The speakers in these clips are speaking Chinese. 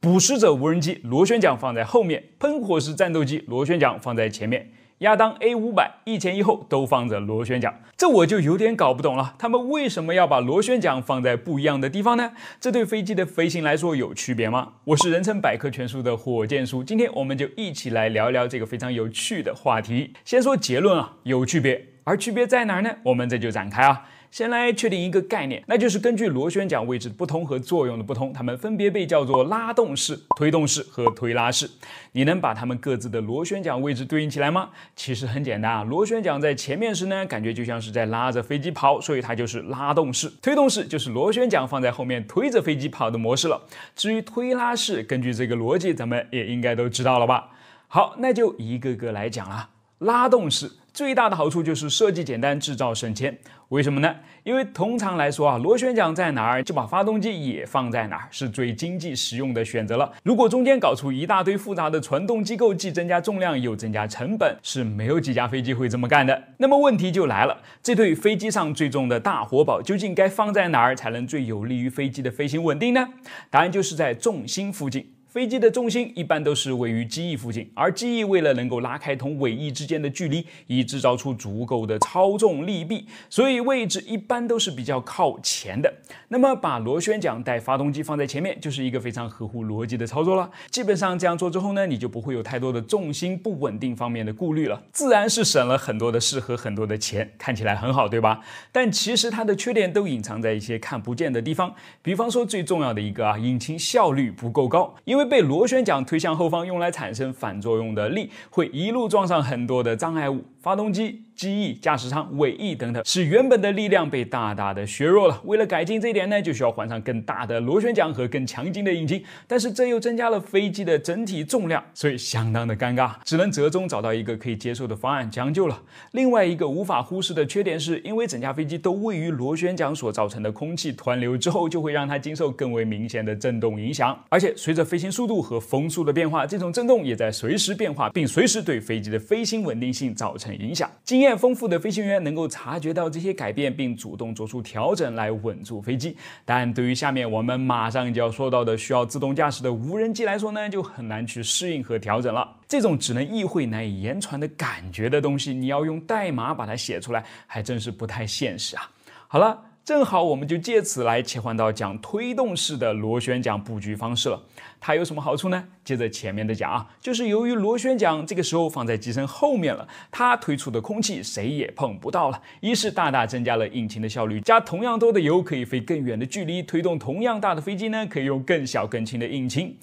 捕食者无人机螺旋桨放在后面，喷火式战斗机螺旋桨放在前面，亚当 A 五百一前一后都放着螺旋桨，这我就有点搞不懂了，他们为什么要把螺旋桨放在不一样的地方呢？这对飞机的飞行来说有区别吗？我是人称百科全书的火箭叔，今天我们就一起来聊一聊这个非常有趣的话题。先说结论啊，有区别，而区别在哪儿呢？我们这就展开啊。先来确定一个概念，那就是根据螺旋桨位置的不同和作用的不同，它们分别被叫做拉动式、推动式和推拉式。你能把它们各自的螺旋桨位置对应起来吗？其实很简单啊，螺旋桨在前面时呢，感觉就像是在拉着飞机跑，所以它就是拉动式；推动式就是螺旋桨放在后面推着飞机跑的模式了。至于推拉式，根据这个逻辑，咱们也应该都知道了吧？好，那就一个个来讲了。拉动式最大的好处就是设计简单，制造省钱。为什么呢？因为通常来说啊，螺旋桨在哪儿就把发动机也放在哪儿，是最经济实用的选择了。如果中间搞出一大堆复杂的传动机构，既增加重量又增加成本，是没有几架飞机会这么干的。那么问题就来了，这对飞机上最重的大活宝究竟该放在哪儿，才能最有利于飞机的飞行稳定呢？答案就是在重心附近。飞机的重心一般都是位于机翼附近，而机翼为了能够拉开同尾翼之间的距离，以制造出足够的操纵力臂，所以位置一般都是比较靠前的。那么把螺旋桨带发动机放在前面，就是一个非常合乎逻辑的操作了。基本上这样做之后呢，你就不会有太多的重心不稳定方面的顾虑了，自然是省了很多的事和很多的钱，看起来很好，对吧？但其实它的缺点都隐藏在一些看不见的地方，比方说最重要的一个啊，引擎效率不够高，因为。被螺旋桨推向后方，用来产生反作用的力，会一路撞上很多的障碍物。发动机、机翼、驾驶舱、尾翼等等，使原本的力量被大大的削弱了。为了改进这一点呢，就需要换上更大的螺旋桨和更强劲的引擎，但是这又增加了飞机的整体重量，所以相当的尴尬，只能折中找到一个可以接受的方案将就了。另外一个无法忽视的缺点是，因为整架飞机都位于螺旋桨所造成的空气湍流之后，就会让它经受更为明显的震动影响，而且随着飞行速度和风速的变化，这种震动也在随时变化，并随时对飞机的飞行稳定性造成。影响经验丰富的飞行员能够察觉到这些改变，并主动做出调整来稳住飞机。但对于下面我们马上就要说到的需要自动驾驶的无人机来说呢，就很难去适应和调整了。这种只能意会难以言传的感觉的东西，你要用代码把它写出来，还真是不太现实啊。好了。正好，我们就借此来切换到讲推动式的螺旋桨布局方式了。它有什么好处呢？接着前面的讲啊，就是由于螺旋桨这个时候放在机身后面了，它推出的空气谁也碰不到了，一是大大增加了引擎的效率，加同样多的油可以飞更远的距离，推动同样大的飞机呢，可以用更小更轻的引擎。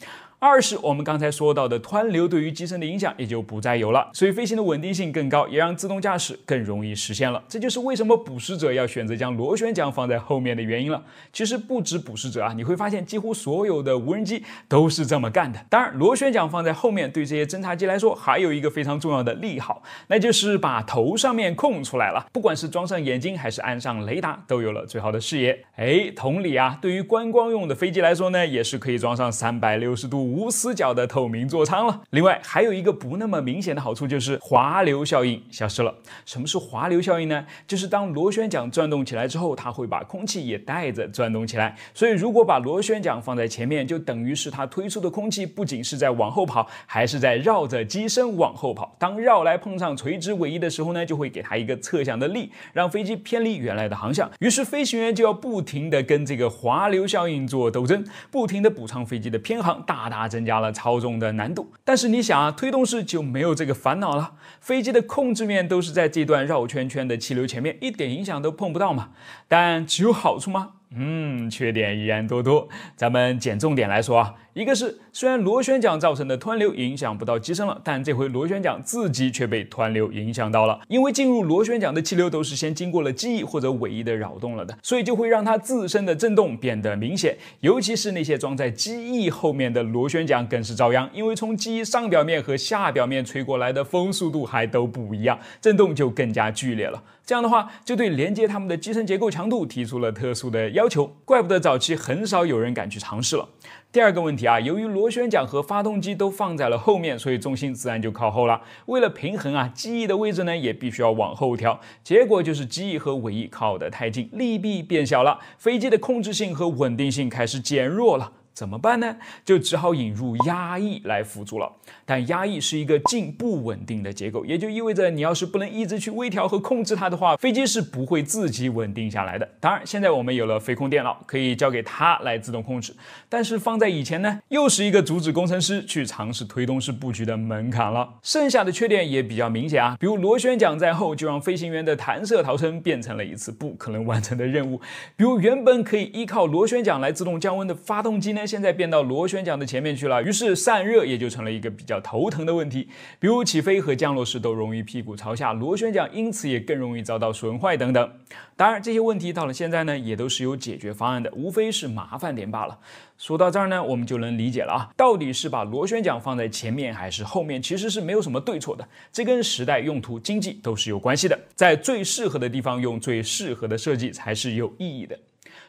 二是我们刚才说到的湍流对于机身的影响也就不再有了，所以飞行的稳定性更高，也让自动驾驶更容易实现了。这就是为什么捕食者要选择将螺旋桨放在后面的原因了。其实不止捕食者啊，你会发现几乎所有的无人机都是这么干的。当然，螺旋桨放在后面对这些侦察机来说还有一个非常重要的利好，那就是把头上面空出来了，不管是装上眼睛还是安上雷达，都有了最好的视野。哎，同理啊，对于观光用的飞机来说呢，也是可以装上三百六十度。无死角的透明座舱了。另外还有一个不那么明显的好处就是滑流效应消失了。什么是滑流效应呢？就是当螺旋桨转动起来之后，它会把空气也带着转动起来。所以如果把螺旋桨放在前面，就等于是它推出的空气不仅是在往后跑，还是在绕着机身往后跑。当绕来碰上垂直尾翼的时候呢，就会给它一个侧向的力，让飞机偏离原来的航向。于是飞行员就要不停地跟这个滑流效应做斗争，不停地补偿飞机的偏航，大大。它增加了操纵的难度，但是你想啊，推动式就没有这个烦恼了。飞机的控制面都是在这段绕圈圈的气流前面，一点影响都碰不到嘛。但只有好处吗？嗯，缺点依然多多。咱们捡重点来说啊。一个是虽然螺旋桨造成的湍流影响不到机身了，但这回螺旋桨自己却被湍流影响到了。因为进入螺旋桨的气流都是先经过了机翼或者尾翼的扰动了的，所以就会让它自身的震动变得明显。尤其是那些装在机翼后面的螺旋桨更是遭殃，因为从机翼上表面和下表面吹过来的风速度还都不一样，震动就更加剧烈了。这样的话，就对连接它们的机身结构强度提出了特殊的要求。怪不得早期很少有人敢去尝试了。第二个问题啊，由于螺旋桨和发动机都放在了后面，所以重心自然就靠后了。为了平衡啊，机翼的位置呢也必须要往后调，结果就是机翼和尾翼靠得太近，力臂变小了，飞机的控制性和稳定性开始减弱了。怎么办呢？就只好引入压抑来辅助了。但压抑是一个静不稳定的结构，也就意味着你要是不能一直去微调和控制它的话，飞机是不会自己稳定下来的。当然，现在我们有了飞控电脑，可以交给它来自动控制。但是放在以前呢，又是一个阻止工程师去尝试推动式布局的门槛了。剩下的缺点也比较明显啊，比如螺旋桨在后，就让飞行员的弹射逃生变成了一次不可能完成的任务。比如原本可以依靠螺旋桨来自动降温的发动机呢？现在变到螺旋桨的前面去了，于是散热也就成了一个比较头疼的问题。比如起飞和降落时都容易屁股朝下，螺旋桨因此也更容易遭到损坏等等。当然，这些问题到了现在呢，也都是有解决方案的，无非是麻烦点罢了。说到这儿呢，我们就能理解了啊，到底是把螺旋桨放在前面还是后面，其实是没有什么对错的。这跟时代、用途、经济都是有关系的，在最适合的地方用最适合的设计才是有意义的。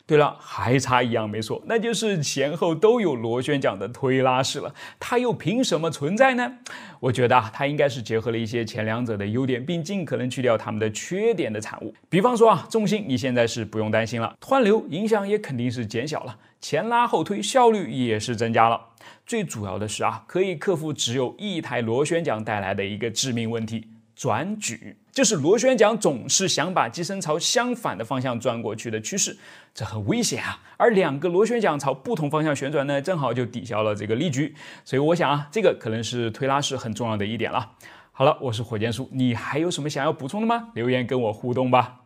对了，还差一样，没错，那就是前后都有螺旋桨的推拉式了。它又凭什么存在呢？我觉得啊，它应该是结合了一些前两者的优点，并尽可能去掉它们的缺点的产物。比方说啊，重心你现在是不用担心了，湍流影响也肯定是减小了，前拉后推效率也是增加了。最主要的是啊，可以克服只有一台螺旋桨带来的一个致命问题。转举就是螺旋桨总是想把机身朝相反的方向转过去的趋势，这很危险啊。而两个螺旋桨朝不同方向旋转呢，正好就抵消了这个力矩。所以我想啊，这个可能是推拉式很重要的一点了。好了，我是火箭叔，你还有什么想要补充的吗？留言跟我互动吧。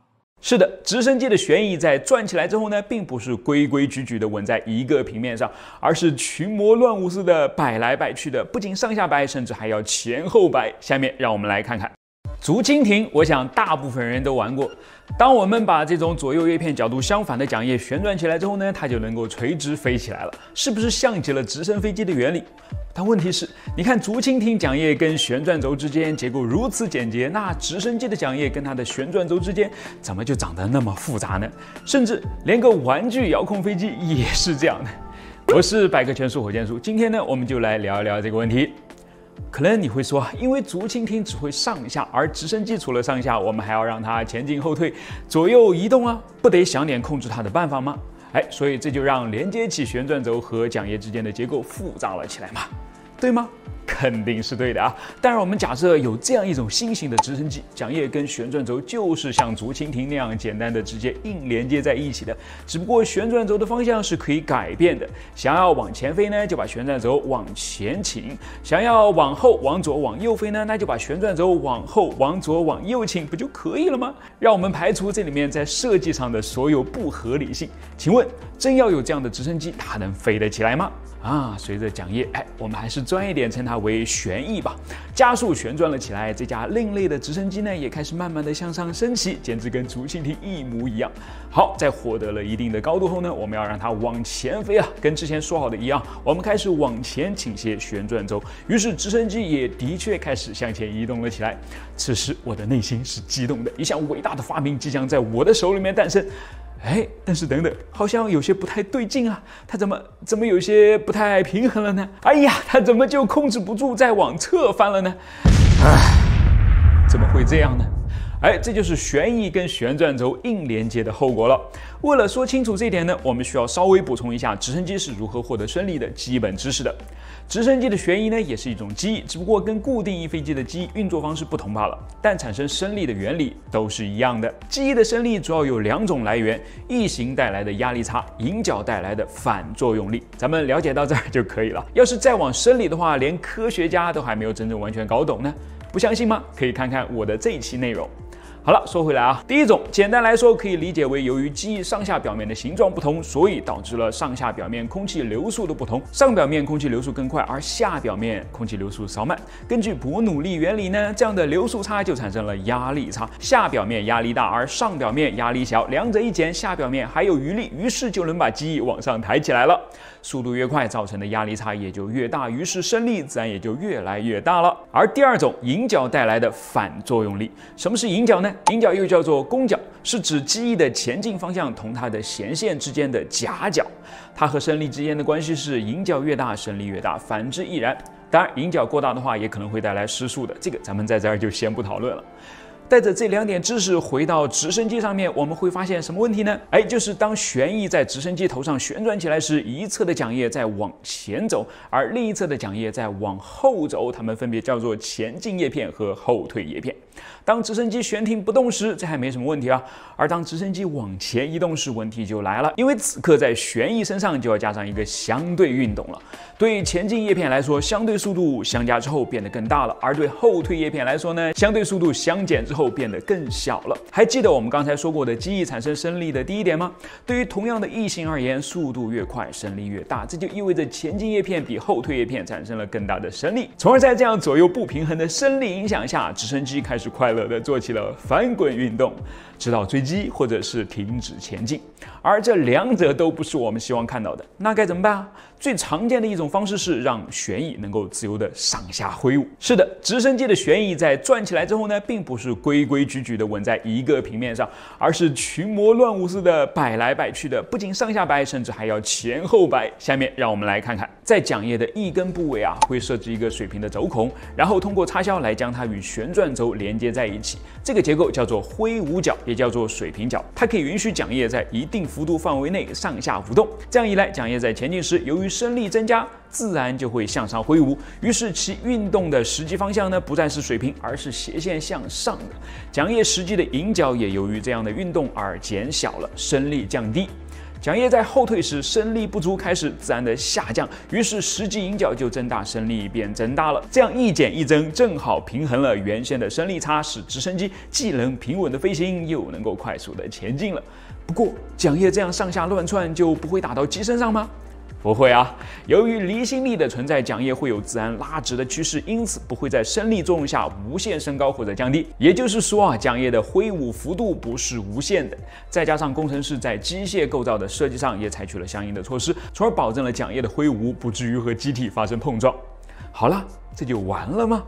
是的，直升机的旋翼在转起来之后呢，并不是规规矩矩的稳在一个平面上，而是群魔乱舞似的摆来摆去的，不仅上下摆，甚至还要前后摆。下面让我们来看看。竹蜻蜓，我想大部分人都玩过。当我们把这种左右叶片角度相反的桨叶旋转起来之后呢，它就能够垂直飞起来了，是不是像极了直升飞机的原理？但问题是，你看竹蜻蜓桨叶跟旋转轴之间结构如此简洁，那直升机的桨叶跟它的旋转轴之间怎么就长得那么复杂呢？甚至连个玩具遥控飞机也是这样的。我是百科全书火箭叔，今天呢，我们就来聊一聊这个问题。可能你会说，因为竹蜻蜓只会上下，而直升机除了上下，我们还要让它前进、后退、左右移动啊，不得想点控制它的办法吗？哎，所以这就让连接起旋转轴和桨叶之间的结构复杂了起来嘛，对吗？肯定是对的啊！但是我们假设有这样一种新型的直升机，桨叶跟旋转轴就是像竹蜻蜓那样简单的直接硬连接在一起的，只不过旋转轴的方向是可以改变的。想要往前飞呢，就把旋转轴往前倾；想要往后、往左、往右飞呢，那就把旋转轴往后、往左、往右倾，不就可以了吗？让我们排除这里面在设计上的所有不合理性。请问，真要有这样的直升机，它能飞得起来吗？啊，随着桨叶，哎，我们还是专业点称它。为旋翼吧，加速旋转了起来。这架另类的直升机呢，也开始慢慢的向上升起，简直跟竹蜻蜓一模一样。好在获得了一定的高度后呢，我们要让它往前飞啊，跟之前说好的一样，我们开始往前倾斜旋转轴，于是直升机也的确开始向前移动了起来。此时我的内心是激动的，一项伟大的发明即将在我的手里面诞生。哎，但是等等，好像有些不太对劲啊！它怎么怎么有些不太平衡了呢？哎呀，它怎么就控制不住在往侧翻了呢？哎，怎么会这样呢？哎，这就是旋翼跟旋转轴硬连接的后果了。为了说清楚这点呢，我们需要稍微补充一下直升机是如何获得升力的基本知识的。直升机的旋翼呢，也是一种机翼，只不过跟固定翼飞机的机翼运作方式不同罢了，但产生升力的原理都是一样的。机翼的升力主要有两种来源：翼型带来的压力差，迎角带来的反作用力。咱们了解到这儿就可以了。要是再往深里的话，连科学家都还没有真正完全搞懂呢。不相信吗？可以看看我的这一期内容。好了，说回来啊，第一种，简单来说可以理解为，由于机翼上下表面的形状不同，所以导致了上下表面空气流速的不同，上表面空气流速更快，而下表面空气流速稍慢。根据伯努利原理呢，这样的流速差就产生了压力差，下表面压力大，而上表面压力小，两者一减，下表面还有余力，于是就能把机翼往上抬起来了。速度越快，造成的压力差也就越大，于是升力自然也就越来越大了。而第二种引脚带来的反作用力，什么是引脚呢？引脚又叫做弓脚，是指机翼的前进方向同它的弦线之间的夹角。它和升力之间的关系是：引脚越大，升力越大，反之亦然。当然，引脚过大的话，也可能会带来失速的，这个咱们在这儿就先不讨论了。带着这两点知识回到直升机上面，我们会发现什么问题呢？哎，就是当旋翼在直升机头上旋转起来时，一侧的桨叶在往前走，而另一侧的桨叶在往后走，它们分别叫做前进叶片和后退叶片。当直升机悬停不动时，这还没什么问题啊。而当直升机往前移动时，问题就来了，因为此刻在旋翼身上就要加上一个相对运动了。对前进叶片来说，相对速度相加之后变得更大了；而对后退叶片来说呢，相对速度相减之后变得更小了。还记得我们刚才说过的机翼产生升力的第一点吗？对于同样的异形而言，速度越快，升力越大。这就意味着前进叶片比后退叶片产生了更大的升力，从而在这样左右不平衡的升力影响下，直升机开始快乐。做起了翻滚运动。指导追击，或者是停止前进，而这两者都不是我们希望看到的。那该怎么办啊？最常见的一种方式是让旋翼能够自由的上下挥舞。是的，直升机的旋翼在转起来之后呢，并不是规规矩矩的稳在一个平面上，而是群魔乱舞似的摆来摆去的。不仅上下摆，甚至还要前后摆。下面让我们来看看，在桨叶的一根部位啊，会设置一个水平的轴孔，然后通过插销来将它与旋转轴连接在一起。这个结构叫做挥舞角。也叫做水平角，它可以允许桨叶在一定幅度范围内上下浮动。这样一来，桨叶在前进时，由于升力增加，自然就会向上挥舞。于是，其运动的实际方向呢，不再是水平，而是斜线向上的。桨叶实际的引角也由于这样的运动而减小了，升力降低。桨叶在后退时升力不足，开始自然的下降，于是实际引角就增大，升力便增大了。这样一减一增，正好平衡了原先的升力差，使直升机既能平稳的飞行，又能够快速的前进了。不过，桨叶这样上下乱窜，就不会打到机身上吗？不会啊，由于离心力的存在，桨叶会有自然拉直的趋势，因此不会在升力作用下无限升高或者降低。也就是说啊，桨叶的挥舞幅度不是无限的。再加上工程师在机械构造的设计上也采取了相应的措施，从而保证了桨叶的挥舞不至于和机体发生碰撞。好了，这就完了吗？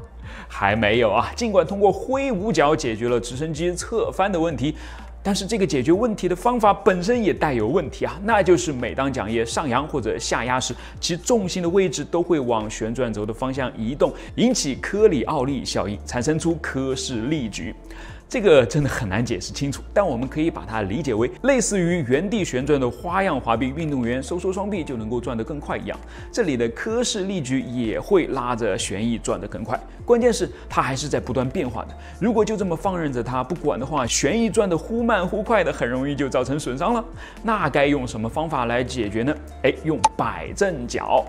还没有啊，尽管通过挥舞角解决了直升机侧翻的问题。但是这个解决问题的方法本身也带有问题啊，那就是每当桨叶上扬或者下压时，其重心的位置都会往旋转轴的方向移动，引起科里奥利效应，产生出科氏力矩。这个真的很难解释清楚，但我们可以把它理解为类似于原地旋转的花样滑冰运动员收缩双臂就能够转得更快一样，这里的科氏力矩也会拉着旋翼转得更快。关键是它还是在不断变化的，如果就这么放任着它不管的话，旋翼转得忽慢忽快的，很容易就造成损伤了。那该用什么方法来解决呢？哎，用摆正脚。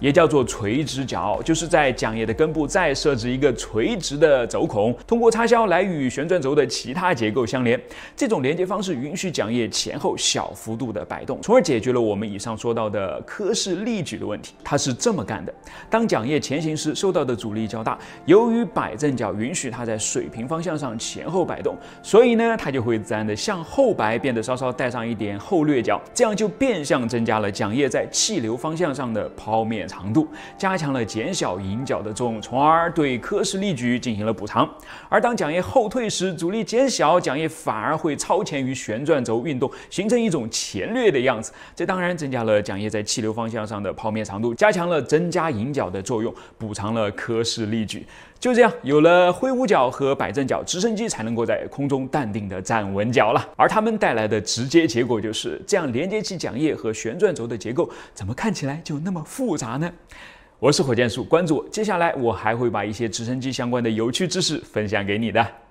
也叫做垂直角，就是在桨叶的根部再设置一个垂直的轴孔，通过插销来与旋转轴的其他结构相连。这种连接方式允许桨叶前后小幅度的摆动，从而解决了我们以上说到的科氏力矩的问题。它是这么干的：当桨叶前行时，受到的阻力较大，由于摆正角允许它在水平方向上前后摆动，所以呢，它就会自然的向后摆，变得稍稍带上一点后掠角，这样就变相增加了桨叶在气流方向上的抛面。长度加强了减小引角的作用，从而对科氏力矩进行了补偿。而当桨叶后退时，阻力减小，桨叶反而会超前于旋转轴运动，形成一种前掠的样子。这当然增加了桨叶在气流方向上的泡面长度，加强了增加引角的作用，补偿了科氏力矩。就这样，有了挥舞脚和摆正脚，直升机才能够在空中淡定地站稳脚了。而它们带来的直接结果就是，这样连接起桨叶和旋转轴的结构，怎么看起来就那么复杂呢？我是火箭叔，关注我，接下来我还会把一些直升机相关的有趣知识分享给你的。